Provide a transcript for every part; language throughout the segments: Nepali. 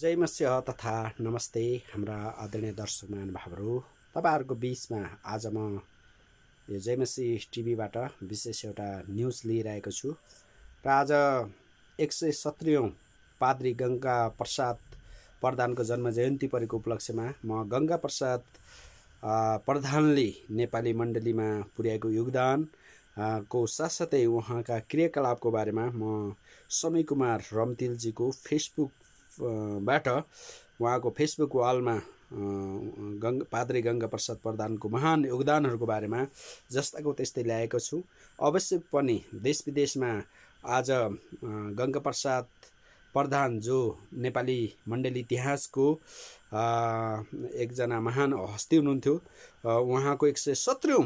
जय मत्स्य तथा नमस्ते हाम्रा आदरणीय दर्शक महानुभावहरू तपाईँहरूको बिचमा आज म यो जयमसी टिभीबाट विशेष एउटा न्युज लिइरहेको छु र आज एक सय सत्रीौँ पाद्री गङ्गा प्रसाद प्रधानको जन्म जयन्ती परेको उपलक्ष्यमा म गङ्गा प्रसाद प्रधानले नेपाली मण्डलीमा पुर्याएको योगदान को साथसाथै उहाँका क्रियाकलापको बारेमा म समी कुमार रम्तिलजीको फेसबुक बाट उहाँको फेसबुक वालमा गङ्ग पाद्री गङ्गा प्रसाद प्रधानको महान योगदानहरूको बारेमा जस्ताको त्यस्तै ल्याएको छु अवश्य पनि देश विदेशमा आज गङ्गा प्रसाद प्रधान जो नेपाली मण्डली इतिहासको एकजना महान हस्ती हुनुहुन्थ्यो उहाँको एक सय सत्रौँ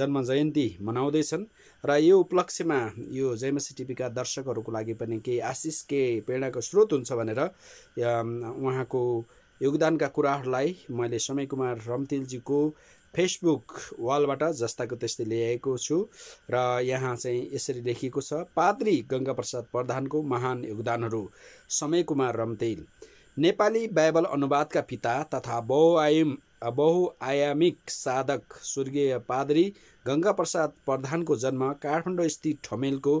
जन्म जयन्ती मनाउँदैछन् र यो उपलक्ष्यमा यो जयमसी टिभीका दर्शकहरूको लागि पनि केही आशिष के प्रेरणाको स्रोत हुन्छ भनेर उहाँको योगदानका कुराहरूलाई मैले समय कुमार रम्तिलजीको फेसबुक वालबाट जस्ताको त्यस्तै ल्याएको छु र यहाँ चाहिँ यसरी लेखिएको छ पाद्री गङ्गाप्रसाद प्रधानको महान योगदानहरू समय कुमार रम्तेल नेपाली बाइबल अनुवादका पिता तथा बहुआयाम बहुआयामिक साधक स्वर्गीय पाद्री गङ्गा प्रसाद प्रधानको जन्म काठमाडौँ स्थित ठमेलको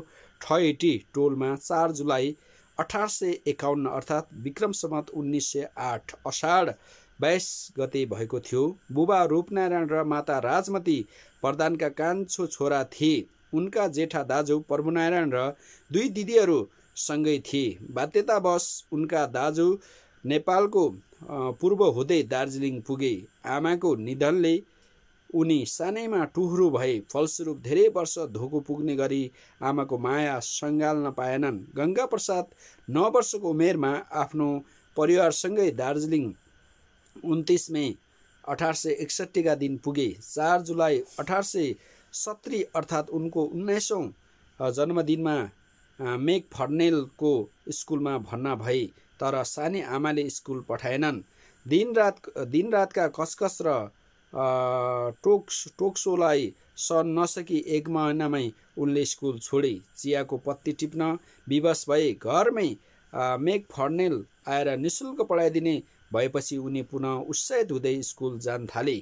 ठएटी टोलमा चार जुलाई अठार सय एकाउन्न अर्थात् विक्रम सम्मत उन्नाइस सय आठ अषाढ बाइस गते भएको थियो बुबा रूपनारायण र माता राजमती प्रधानका कान्छो छोरा थिए उनका जेठा दाजु प्रभुनारायण र दुई दिदीहरू सँगै थिए बाध्यतावश उनका दाजु नेपालको पूर्व हुँदै दार्जिलिङ पुगे आमाको निधनले उनी सानैमा टुहरु भए फलस्वरूप धेरै वर्ष धोको पुग्ने गरी आमाको माया सङ्घाल्न पाएनन् गङ्गा प्रसाद नौ वर्षको उमेरमा आफ्नो परिवारसँगै दार्जिलिङ उन्तिस मे अठार सय एकसट्ठीका दिन पुगे चार जुलाई अठार सय सत्री अर्थात् उनको उन्नाइसौँ जन्मदिनमा मेक फर्नेलको स्कुलमा भर्ना भए तर सानी आमाले स्कुल पठाएनन् दिनरात दिनरातका कसकस र टोक्स टोक्सोलाई सहन नसकी एक महिनामै उनले स्कुल छोडे चियाको पत्ती टिप्न विवश भए घरमै मेक फर्नेल आएर निशुल्क पढाइदिने भएपछि उनी पुनः उत्साहित हुँदै स्कुल जान थाले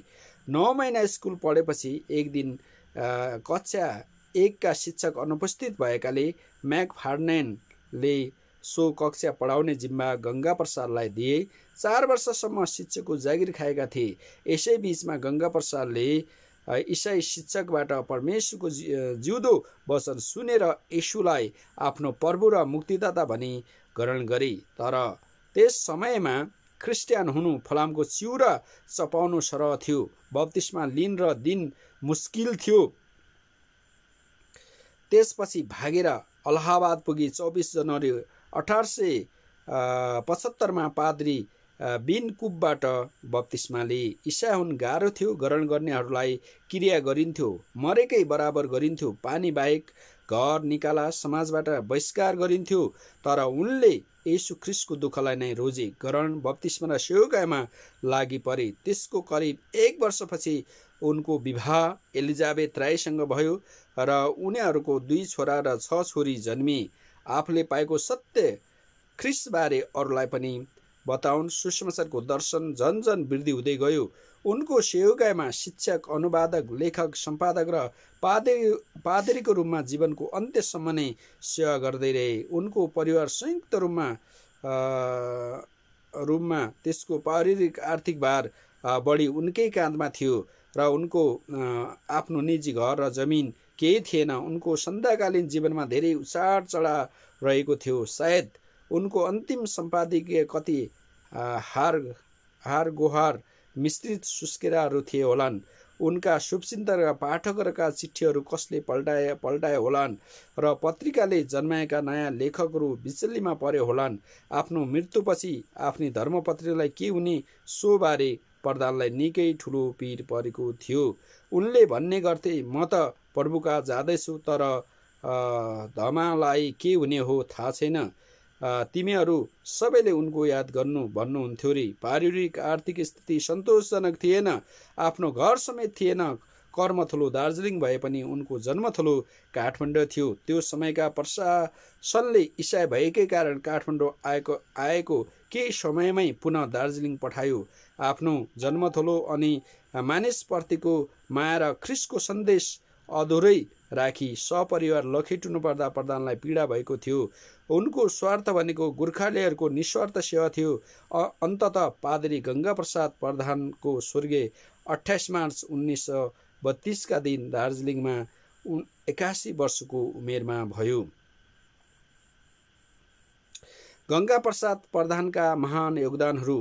नौ महिना स्कुल पढेपछि एक दिन कक्षा एकका शिक्षक अनुपस्थित भएकाले म्याक फार्नेनले सो कक्षा पढाउने जिम्मा गङ्गा प्रसादलाई दिए चार वर्षसम्म शिक्षकको जागिर खाएका थिए यसै बिचमा गङ्गा प्रसादले इसाई शिक्षकबाट परमेश्वरको जिउदो वचन सुनेर यशुलाई आफ्नो प्रभु र मुक्तिदाता भनी ग्रहण गरे तर त्यस समयमा क्रिस्टियन हुनु फलामको चिउ र चपाउनु सरह थियो बत्तिसमा लिन र दिन मुस्किल थियो त्यसपछि भागेर अलाहाबाद पुगी चौबिस जनवरी अठार सय पचहत्तरमा पाद्री बिन कुबबाट लिए इसा हुन गाह्रो थियो ग्रहण गर्नेहरूलाई क्रिया गरिन्थ्यो मरेकै बराबर गरिन्थ्यो पानी बाहेक घर निकाला समाजबाट बहिष्कार गरिन्थ्यो तर उनले यसु ख्रिसको दुःखलाई नै रोजे ग्रहण बप्तिस्मा र सेवकायमा लागि परे त्यसको करिब एक वर्षपछि उनको विवाह एलिजाबेथ राईसँग भयो र उनीहरूको दुई छोरा र छ छोरी जन्मिए आफूले पाएको सत्य ख्रिसबारे अरूलाई पनि बताउन् सुसमाचारको दर्शन झन झन वृद्धि हुँदै गयो उनको सेवकायमा शिक्षक अनुवादक लेखक सम्पादक र पादरी पादरीको रूपमा जीवनको अन्त्यसम्म नै सेवा गर्दै रहे उनको परिवार संयुक्त रूपमा रूपमा त्यसको पारिवारिक आर्थिक भार बढी उनकै काँधमा थियो र उनको आफ्नो निजी घर र जमिन केही थिएन उनको सन्ध्याकालीन जीवनमा धेरै उचाड चढा रहेको थियो सायद उनको अन्तिम सम्पादकीय कति हार हार गोहार मिश्रित सुस्केराहरू थिए होलान् उनका र पाठकहरूका चिठीहरू कसले पल्टाए पल्टाए होलान् र पत्रिकाले जन्माएका नयाँ लेखकहरू बिचल्लीमा परे होलान् आफ्नो मृत्युपछि आफ्नो धर्मपत्रीलाई के हुने सोबारे प्रधानलाई निकै ठुलो पिर परेको थियो उनले भन्ने गर्थे म त प्रभुका जाँदैछु तर धमालाई के हुने हो थाहा छैन तिमीहरू सबैले उनको याद गर्नु भन्नुहुन्थ्यो रे पारिवारिक आर्थिक स्थिति सन्तोषजनक थिएन आफ्नो घर समेत थिएन कर्मथलो दार्जिलिङ भए पनि उनको जन्मथलो काठमाडौँ थियो त्यो समयका प्रशासनले इसाई भएकै कारण काठमाडौँ आएको आएको केही समयमै पुनः दार्जिलिङ पठायो आफ्नो जन्मथलो अनि मानिसप्रतिको माया र ख्रिसको सन्देश अधुरै राखी सपरिवार लखेटुनु पर्दा प्रधानलाई पीडा भएको थियो उनको स्वार्थ भनेको गोर्खालीहरूको निस्वार्थ सेवा थियो अन्तत पादरी गङ्गाप्रसाद प्रधानको स्वर्गीय अठाइस मार्च उन्नाइस सय बत्तिसका दिन दार्जिलिङमा उन एकासी वर्षको उमेरमा भयो गङ्गा प्रसाद प्रधानका महान योगदानहरू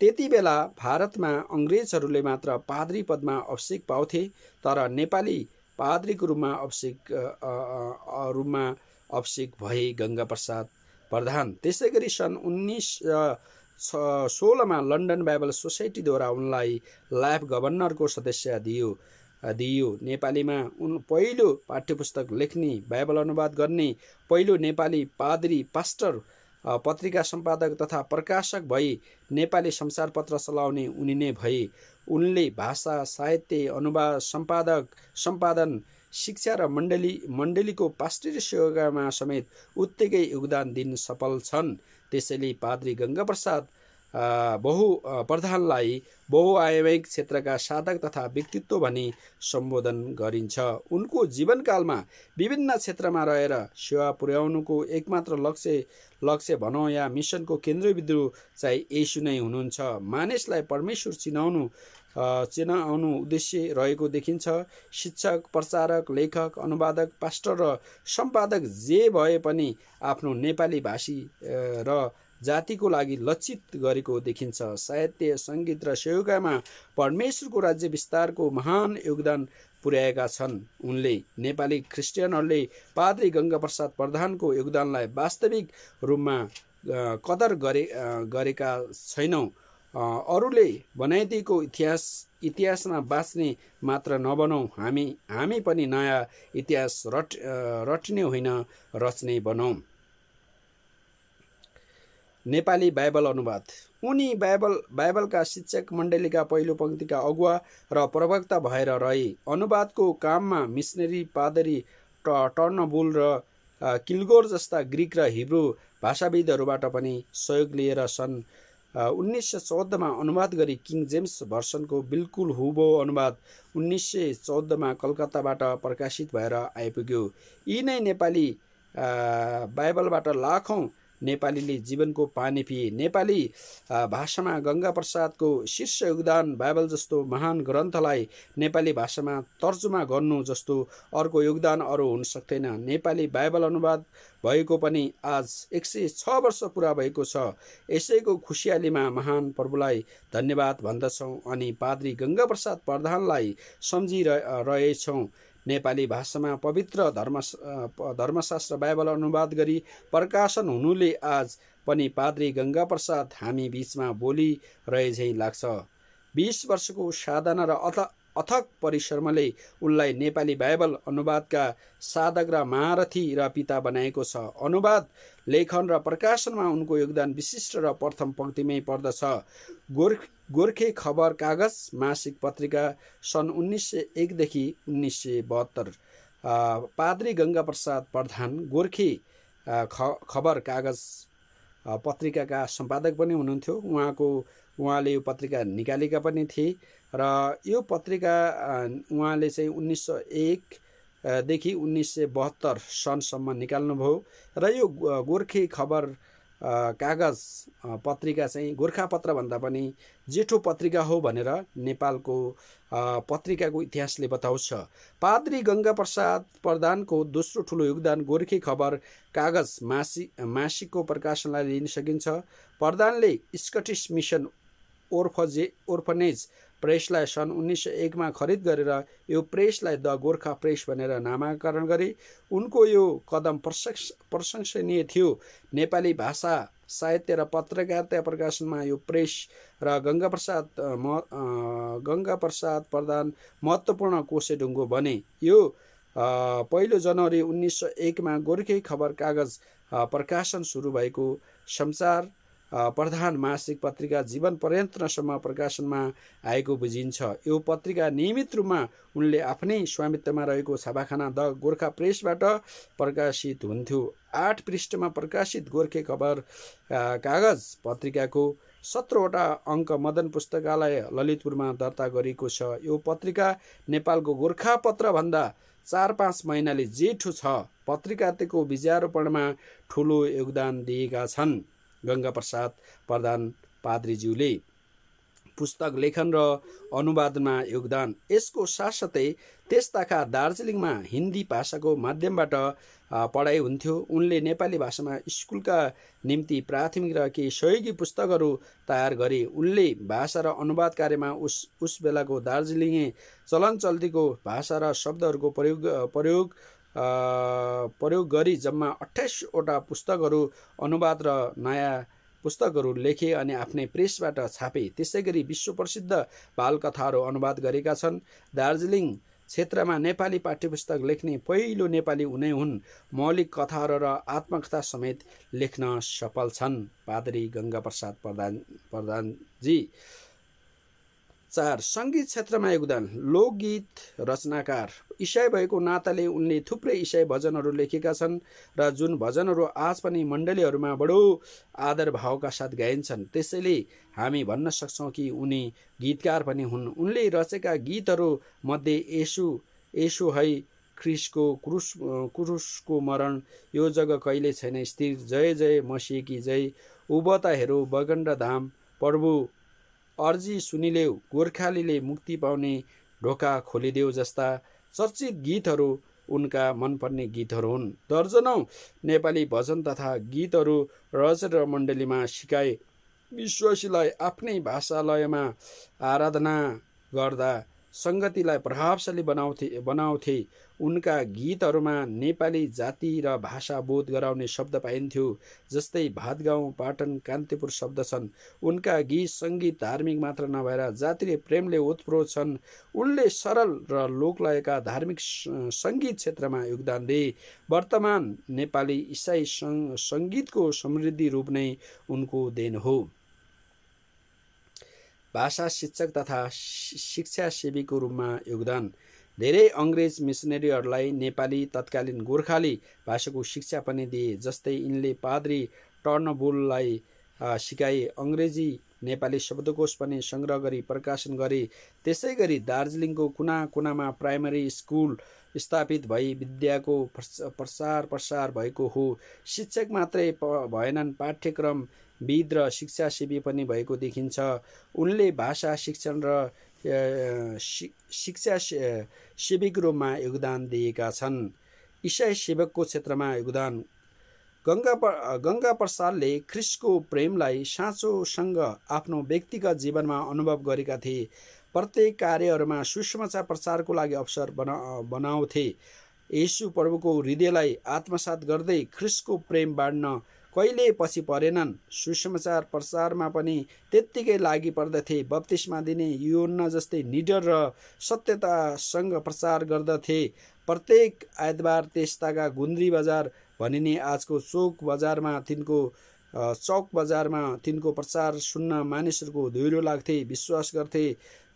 त्यति बेला भारतमा अङ्ग्रेजहरूले मात्र पाद्री पदमा अभिषेक पाउँथे तर नेपाली पाद्रीको रूपमा अभिषेक रूपमा अभिषेक भए गङ्गाप्रसाद प्रधान त्यसै गरी सन् उन्नाइस सोह्रमा लन्डन बाइबल सोसाइटीद्वारा उनलाई लाइफ गभर्नरको सदस्य दियो दियो नेपालीमा उन पहिलो पाठ्यपुस्तक लेख्ने बाइबल अनुवाद गर्ने पहिलो नेपाली पादरी पास्टर पत्रिका सम्पादक तथा प्रकाशक भई नेपाली संसारपत्र चलाउने उनी नै भए उनले भाषा साहित्य अनुवाद सम्पादक सम्पादन शिक्षा र मण्डली मण्डलीको पास्टरी सेवामा समेत उत्तिकै योगदान दिन सफल छन् त्यसैले पाद्री गङ्गाप्रसाद बहु प्रधानलाई बहुआयामिक क्षेत्रका साधक तथा व्यक्तित्व भनी सम्बोधन गरिन्छ उनको जीवनकालमा विभिन्न क्षेत्रमा रहेर सेवा पुर्याउनुको एकमात्र लक्ष्य लक्ष्य भनौँ या मिसनको केन्द्रबिन्दु चाहिँ यसु नै हुनुहुन्छ मानिसलाई परमेश्वर चिनाउनु चिनाउनु उद्देश्य रहेको देखिन्छ शिक्षक प्रचारक लेखक अनुवादक पास्टर र सम्पादक जे भए पनि आफ्नो नेपाली भाषी र जातिको लागि लक्षित गरेको देखिन्छ साहित्य सङ्गीत र सेवकामा परमेश्वरको राज्य विस्तारको महान योगदान पुर्याएका छन् उनले नेपाली क्रिस्चियनहरूले पाद्री गङ्गाप्रसाद प्रधानको योगदानलाई वास्तविक रूपमा कदर गरे गरेका छैनौँ अरूले बनाइदिएको इतिहास इतिहासमा बाँच्ने मात्र नबनौँ हामी हामी पनि नयाँ इतिहास रट रट्ने होइन रच्ने बनौँ नेपाली बाइबल अनुवाद उनी बाइबल बाइबलका शिक्षक मण्डलीका पहिलो पङ्क्तिका अगुवा र प्रवक्ता भएर रहे अनुवादको काममा मिसनरी पादरी ट टर्नबुल र किल्गोर जस्ता ग्रिक र हिब्रू भाषाविदहरूबाट पनि सहयोग लिएर सन् उन्नाइस सय चौधमा अनुवाद गरी किङ जेम्स भर्सनको बिल्कुल हुबो अनुवाद उन्नाइस सय चौधमा कलकत्ताबाट प्रकाशित भएर आइपुग्यो यी नै नेपाली बाइबलबाट लाखौँ नेपालीले जीवनको पानी पिए नेपाली भाषामा गङ्गा प्रसादको शीर्ष योगदान बाइबल जस्तो महान ग्रन्थलाई नेपाली भाषामा तर्जुमा गर्नु जस्तो अर्को योगदान अरू हुन सक्दैन नेपाली बाइबल अनुवाद भएको पनि आज एक सय छ वर्ष पुरा भएको छ यसैको खुसियालीमा महान प्रभुलाई धन्यवाद भन्दछौँ अनि पाद्री प्रसाद प्रधानलाई सम्झिरहेछौँ नेपाली भाषामा पवित्र धर्म धर्मशास्त्र बाइबल अनुवाद गरी प्रकाशन हुनुले आज पनि पाद्री गङ्गाप्रसाद हामी बिचमा रहेझै लाग्छ बिस वर्षको साधना र अथ अथक परिश्रमले उनलाई नेपाली बाइबल अनुवादका साधक र महारथी र पिता बनाएको छ अनुवाद लेखन र प्रकाशनमा उनको योगदान विशिष्ट र प्रथम पङ्क्तिमै पर्दछ गोर्ख गोर्खे खबर कागज मासिक पत्रिका सन् उन्नाइस सय एकदेखि उन्नाइस सय बहत्तर पाद्री गङ्गाप्रसाद प्रधान गोर्खे ख खबर कागज पत्रिकाका सम्पादक पनि हुनुहुन्थ्यो उहाँको उहाँले यो पत्रिका निकालेका पनि थिए र यो पत्रिका उहाँले चाहिँ उन्नाइस सय एकदेखि उन्नाइस सय बहत्तर सनसम्म निकाल्नुभयो र यो गोर्खे खबर कागज पत्रिका चाहिँ गोर्खा गोर्खापत्रभन्दा पनि जेठो पत्रिका हो भनेर नेपालको पत्रिकाको इतिहासले बताउँछ पाद्री प्रसाद प्रधानको दोस्रो ठुलो योगदान गोर्खे खबर कागज मासि मासिकको प्रकाशनलाई लिन सकिन्छ प्रधानले स्कटिस मिसन ओर्फजे ओर्फनेज प्रेसलाई सन् उन्नाइस सय एकमा खरिद गरेर यो प्रेसलाई द गोर्खा प्रेस भनेर नामाकरण गरे उनको यो कदम प्रशंस प्रशंसनीय थियो नेपाली भाषा साहित्य र पत्रकारिता प्रकाशनमा यो प्रेस र गङ्गाप्रसाद म गङ्गाप्रसाद प्रधान महत्त्वपूर्ण कोसेढुङ्गो बने यो पहिलो जनवरी उन्नाइस सय एकमा गोर्खे खबर कागज प्रकाशन सुरु भएको संसार प्रधान मासिक पत्रिका जीवन पर्यन्तसम्म प्रकाशनमा आएको बुझिन्छ यो पत्रिका नियमित रूपमा उनले आफ्नै स्वामित्वमा रहेको छापाखाना द गोर्खा प्रेसबाट प्रकाशित हुन्थ्यो आठ पृष्ठमा प्रकाशित गोर्खे खबर कागज पत्रिकाको सत्रवटा अङ्क मदन पुस्तकालय ललितपुरमा दर्ता गरिएको छ यो पत्रिका नेपालको गोर्खापत्रभन्दा चार पाँच महिनाले जेठो छ पत्रिकाको विजयारोपणमा ठुलो योगदान दिएका छन् प्रसाद प्रधान पाद्रीज्यूले पुस्तक लेखन र अनुवादमा योगदान यसको साथसाथै त्यस्ताका दार्जिलिङमा हिन्दी भाषाको माध्यमबाट पढाइ हुन्थ्यो उनले नेपाली भाषामा स्कुलका निम्ति प्राथमिक र केही सहयोगी पुस्तकहरू तयार गरे उनले भाषा र अनुवाद कार्यमा उस उस बेलाको दार्जिलिङे चलनचल्तीको भाषा र शब्दहरूको प्रयोग प्रयोग प्रयोग गरी जम्मा अठाइसवटा पुस्तकहरू अनुवाद र नयाँ पुस्तकहरू लेखे अनि आफ्नै प्रेसबाट छापे त्यसै गरी विश्वप्रसिद्ध बालकथाहरू अनुवाद गरेका छन् दार्जिलिङ क्षेत्रमा नेपाली पाठ्यपुस्तक लेख्ने पहिलो नेपाली उनै हुन् मौलिक कथाहरू र आत्मकथा समेत लेख्न सफल छन् पादरी प्रसाद प्रधान प्रधानजी चार सङ्गीत क्षेत्रमा योगदान लोकगीत रचनाकार इसाई भएको नाताले उनले थुप्रै इसाई भजनहरू लेखेका छन् र जुन भजनहरू आज पनि मण्डलीहरूमा बडो आदर भावका साथ गाइन्छन् त्यसैले हामी भन्न सक्छौँ कि उनी गीतकार पनि हुन् उनले रचेका गीतहरूमध्ये यसु यसु है क्रिसको क्रुस क्रुसको मरण यो जग कहिले छैन स्थिर जय जय मसिकी जय उबता हेरो बगण्ड धाम प्रभु अर्जी सुनिलेउ गोर्खालीले मुक्ति पाउने ढोका खोलिदेऊ जस्ता चर्चित गीतहरू उनका मनपर्ने गीतहरू हुन् दर्जनौ नेपाली भजन तथा गीतहरू र मण्डलीमा सिकाए विश्वासीलाई आफ्नै भाषालयमा आराधना गर्दा सङ्गतिलाई प्रभावशाली बनाउथे बनाउँथे उनका गीतहरूमा नेपाली जाति र भाषा बोध गराउने शब्द पाइन्थ्यो जस्तै भातगाउँ पाटन कान्तिपुर शब्द छन् उनका गीत सङ्गीत धार्मिक मात्र नभएर जातीय प्रेमले ओतप्रोत छन् उनले सरल र लोकलयका धार्मिक सङ्गीत क्षेत्रमा योगदान दिए वर्तमान नेपाली इसाई सङ्गीतको समृद्धि रूप नै उनको देन हो भाषा शिक्षक तथा शिक्षा सेवीको रूपमा योगदान धेरै अङ्ग्रेज मिसनरीहरूलाई नेपाली तत्कालीन गोर्खाली भाषाको शिक्षा पनि दिए जस्तै यिनले पाद्री टर्नबुललाई सिकाए अङ्ग्रेजी नेपाली शब्दकोश पनि सङ्ग्रह गरी प्रकाशन गरे त्यसै गरी दार्जिलिङको कुना कुनामा प्राइमरी स्कुल स्थापित भई विद्याको प्रसार प्रसार भएको हो शिक्षक मात्रै भएनन् पाठ्यक्रम विद र शिक्षासेवी पनि भएको देखिन्छ उनले भाषा शिक्षण र शिक्षा शि, रूपमा योगदान दिएका छन् इसाई सेवकको क्षेत्रमा योगदान गङ्गा गङ्गा प्रसादले ख्रिसको प्रेमलाई साँचोसँग आफ्नो व्यक्तिगत जीवनमा अनुभव गरेका थिए प्रत्येक कार्यहरूमा सुषमाचार प्रचारको लागि अवसर बना बनाउँथे यशु प्रभुको हृदयलाई आत्मसात गर्दै ख्रिसको प्रेम बाँड्न कहिले पछि परेनन् सुसमाचार प्रसारमा पनि त्यत्तिकै लागि पर्दथे बत्तिसमा दिने योन्न जस्तै निडर र सत्यतासँग प्रचार गर्दथे प्रत्येक आइतबार त्यस्ताका गुन्द्री बजार भनिने आजको चोक बजारमा तिनको चौक बजारमा तिनको प्रचार सुन्न मानिसहरूको धुरो लाग्थे विश्वास गर्थे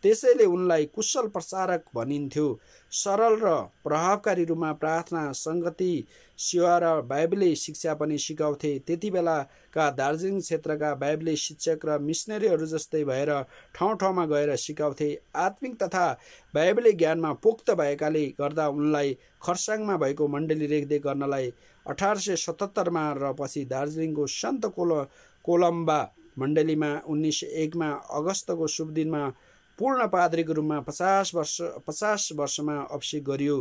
त्यसैले उनलाई कुशल प्रचारक भनिन्थ्यो सरल र प्रभावकारी रूपमा प्रार्थना सङ्गति सेवा र बाइबली शिक्षा पनि सिकाउँथे त्यति बेलाका दार्जिलिङ क्षेत्रका बाइबली शिक्षक र मिसनरीहरू जस्तै भएर ठाउँ ठाउँमा गएर सिकाउँथे आत्मिक तथा बाइबली ज्ञानमा पोक्त भएकाले गर्दा उनलाई खरसाङमा भएको मण्डली रेखदेख गर्नलाई अठार सय सतहत्तरमा र पछि दार्जिलिङको सन्त कोल कोलम्बा मण्डलीमा उन्नाइस सय एकमा अगस्तको शुभ दिनमा पूर्ण पादरीको रूपमा पचास वर्ष पचास वर्षमा अभिषेक गरियो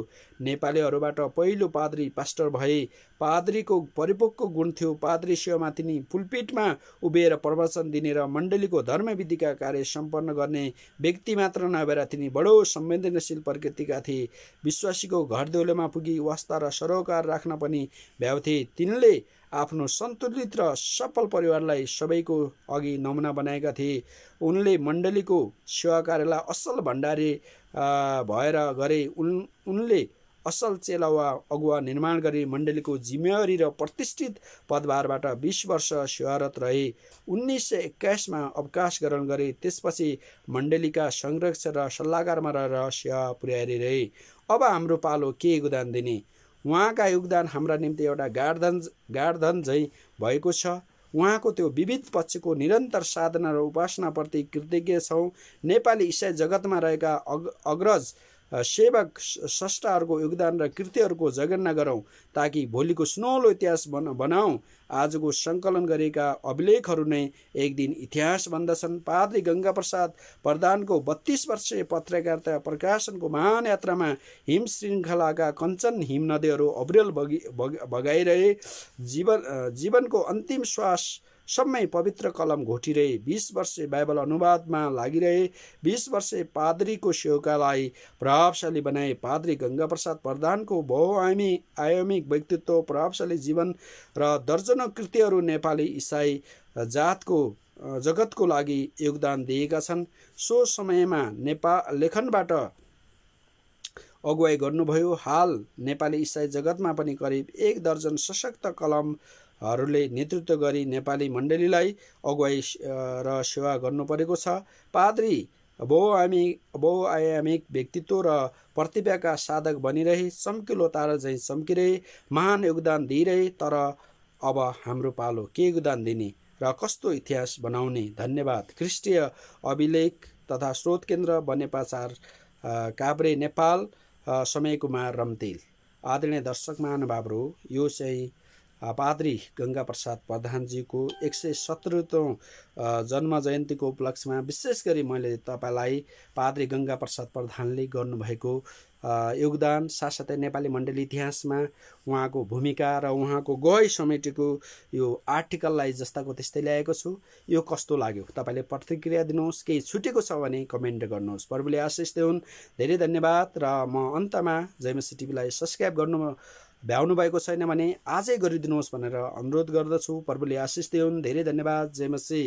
नेपालीहरूबाट पहिलो पादरी पास्टर भए पाद्रीको परिपक्व गुण थियो पाद्री सेवामा तिनी पुलपिटमा उभिएर प्रवचन दिने र मण्डलीको धर्मविधिका कार्य सम्पन्न गर्ने व्यक्ति मात्र नभएर तिनी बडो संवेदनशील प्रकृतिका थिए विश्वासीको घरदेउलोमा पुगी वास्ता र सरोकार राख्न पनि भ्याउथे तिनले आफ्नो सन्तुलित र सफल परिवारलाई सबैको अघि नमुना बनाएका थिए उनले मण्डलीको सेवा कार्यलाई असल भण्डारी भएर गरे उन उनले असल चेला वा अगुवा निर्माण गरी मण्डलीको जिम्मेवारी र प्रतिष्ठित पदभारबाट बिस वर्ष सेवारत रहे उन्नाइस सय एक्काइसमा अवकाश ग्रहण गरे त्यसपछि मण्डलीका संरक्षक र सल्लाहकारमा रहेर सेवा पुर्याइ रहे अब हाम्रो पालो के योगदान दिने उहाँका योगदान हाम्रा निम्ति एउटा गार्धन गार्धन झैँ भएको छ उहाँको त्यो विविध पक्षको निरन्तर साधना र उपासनाप्रति कृतज्ञ छौँ नेपाली इसाई जगतमा रहेका अग अग्रज सेवक स्रष्टाहरूको योगदान र कृतिहरूको जगन्ना गरौँ ताकि भोलिको सुनौलो इतिहास बन बनाऊ आजको सङ्कलन गरेका अभिलेखहरू नै एक दिन इतिहास भन्दछन् पाद्री गङ्गाप्रसाद प्रधानको बत्तिस वर्षीय पत्रकारिता प्रकाशनको महान यात्रामा हिम श्रृङ्खलाका कञ्चन हिम नदीहरू अब्रेल बगि बगाइरहे जीवन जीवनको अन्तिम श्वास समय पवित्र कलम घोटिरहे बिस वर्षे बाइबल अनुवादमा लागिरहे बिस वर्षे पाद्रीको सेवकालाई प्रभावशाली बनाए पाद्री गङ्गाप्रसाद प्रधानको बहुआमी आयामिक व्यक्तित्व प्रभावशाली जीवन र दर्जनौ कृतिहरू नेपाली इसाई जातको जगतको लागि योगदान दिएका छन् सो समयमा नेपा लेखनबाट अगुवाई गर्नुभयो हाल नेपाली इसाई जगतमा पनि करिब एक दर्जन सशक्त कलम हरूले नेतृत्व गरी नेपाली मण्डलीलाई अगुवाई र सेवा गर्नुपरेको छ पाद्री बहुआमी बहुआयामिक व्यक्तित्व र प्रतिभाका साधक बनिरहे चम्किलो तारा झैँ चम्किरहे महान योगदान दिइरहे तर अब हाम्रो पालो के योगदान दिने र कस्तो इतिहास बनाउने धन्यवाद क्रिस्टीय अभिलेख तथा स्रोत केन्द्र बनेपाचार काभ्रे नेपाल समय कुमार रम्तेल आदरणीय दर्शक महानुभावहरू यो चाहिँ पाद्री गङ्गाप्रसाद प्रधानजीको एक सय सत्रौँ जन्म जयन्तीको उपलक्ष्यमा विशेष गरी मैले तपाईँलाई पाद्री गङ्गाप्रसाद प्रधानले गर्नुभएको योगदान साथसाथै नेपाली मण्डली इतिहासमा उहाँको भूमिका र उहाँको गई समेटेको यो आर्टिकललाई जस्ताको त्यस्तै ल्याएको छु यो कस्तो लाग्यो तपाईँले प्रतिक्रिया दिनुहोस् केही छुटेको छ भने कमेन्ट गर्नुहोस् प्रभुले आशिष दिउन् धेरै धन्यवाद र म अन्तमा जयमसी टिभीलाई सब्सक्राइब गर्नु भ्याउनु भएको छैन भने आजै गरिदिनुहोस् भनेर अनुरोध गर्दछु प्रभुले आशिष दिउन् धेरै धन्यवाद जय मसी